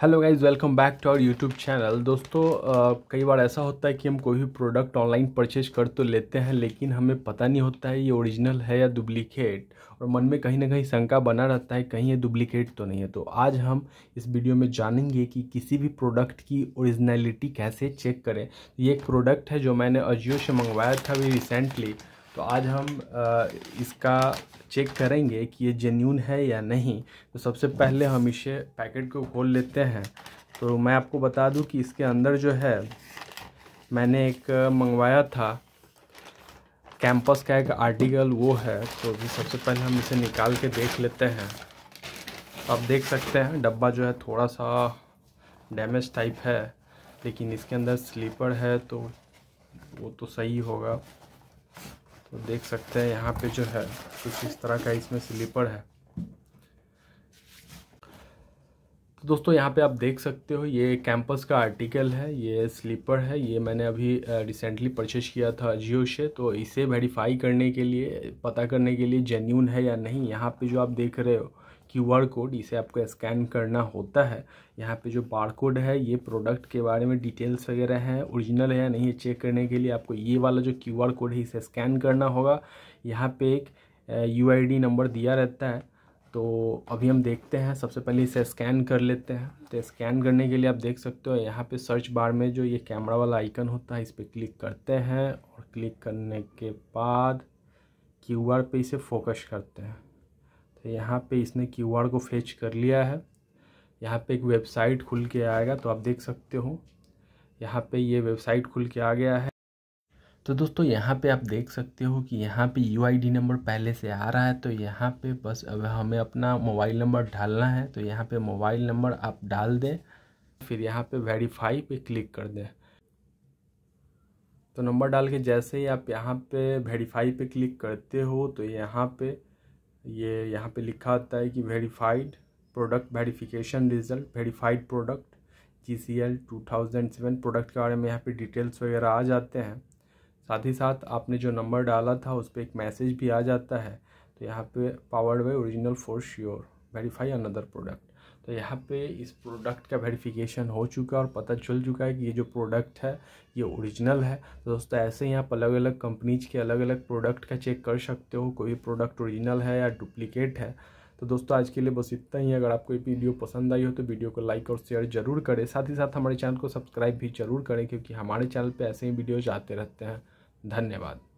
hello guys welcome back to our YouTube channel दोस्तों आ, कई बार ऐसा होता है कि हम कोई भी प्रोडक्ट ऑनलाइन परचेज कर तो लेते हैं लेकिन हमें पता नहीं होता है ये ओरिजिनल है या डुप्लीकेट और मन में कहीं ना कहीं शंका बना रहता है कहीं ये डुप्लीकेट तो नहीं है तो आज हम इस वीडियो में जानेंगे कि किसी भी प्रोडक्ट की ओरिजिनलिटी कैसे चेक करें ये एक प्रोडक्ट है जो मैंने अजियो से मंगवाया था अभी रिसेंटली तो आज हम इसका चेक करेंगे कि ये जेन्यून है या नहीं तो सबसे पहले हम इसे पैकेट को खोल लेते हैं तो मैं आपको बता दूं कि इसके अंदर जो है मैंने एक मंगवाया था कैंपस का एक आर्टिकल वो है तो भी सबसे पहले हम इसे निकाल के देख लेते हैं आप देख सकते हैं डब्बा जो है थोड़ा सा डैमेज टाइप है लेकिन इसके अंदर स्लीपर है तो वो तो सही होगा तो देख सकते हैं यहाँ पे जो है कुछ इस तरह का इसमें स्लीपर है तो दोस्तों यहाँ पे आप देख सकते हो ये कैंपस का आर्टिकल है ये स्लीपर है ये मैंने अभी रिसेंटली परचेज किया था जियो से तो इसे वेरीफाई करने के लिए पता करने के लिए जेन्यून है या नहीं यहाँ पे जो आप देख रहे हो क्यू आर कोड इसे आपको स्कैन करना होता है यहाँ पे जो बार कोड है ये प्रोडक्ट के बारे में डिटेल्स वगैरह हैं ओरिजिनल है या नहीं है चेक करने के लिए आपको ये वाला जो क्यू आर कोड है इसे स्कैन करना होगा यहाँ पे एक यू आई डी नंबर दिया रहता है तो अभी हम देखते हैं सबसे पहले इसे स्कैन कर लेते हैं तो स्कैन करने के लिए आप देख सकते हो यहाँ पे सर्च बार में जो ये कैमरा वाला आइकन होता है इस पर क्लिक करते हैं और क्लिक करने के बाद क्यू आर पे इसे फोकस करते हैं तो यहाँ पे इसने क्यूआर को फेच कर लिया है यहाँ पे एक वेबसाइट खुल के आएगा तो आप देख सकते हो यहाँ पे ये वेबसाइट खुल के आ गया है तो दोस्तों यहाँ पे आप देख सकते हो कि यहाँ पे यू नंबर पहले से आ रहा है तो यहाँ पे बस अब हमें अपना मोबाइल नंबर डालना है तो यहाँ पे मोबाइल नंबर आप डाल दें फिर यहाँ पे वेरीफाई पे क्लिक कर दें तो नंबर डाल के जैसे ही आप यहाँ पे वेरीफाई पे क्लिक करते हो तो यहाँ पे ये यहाँ पे लिखा होता है कि verified product verification result verified product G C L two thousand seven product के बारे में यहाँ पे डिटेल्स वगैरह आ जाते हैं साथ ही साथ आपने जो नंबर डाला था उस पर एक मैसेज भी आ जाता है तो यहाँ पे powered by original for sure verify another product तो यहाँ पे इस प्रोडक्ट का वेरिफिकेशन हो चुका है और पता चल चुका है कि ये जो प्रोडक्ट है ये ओरिजिनल है तो दोस्तों ऐसे ही आप अलग अलग कंपनीज के अलग अलग प्रोडक्ट का चेक कर सकते हो कोई प्रोडक्ट ओरिजिनल है या डुप्लीकेट है तो दोस्तों आज के लिए बस इतना ही अगर आपको ये वीडियो पसंद आई हो तो वीडियो को लाइक और शेयर जरूर करें साथ ही साथ हमारे चैनल को सब्सक्राइब भी जरूर करें क्योंकि हमारे चैनल पर ऐसे ही वीडियोज आते रहते हैं धन्यवाद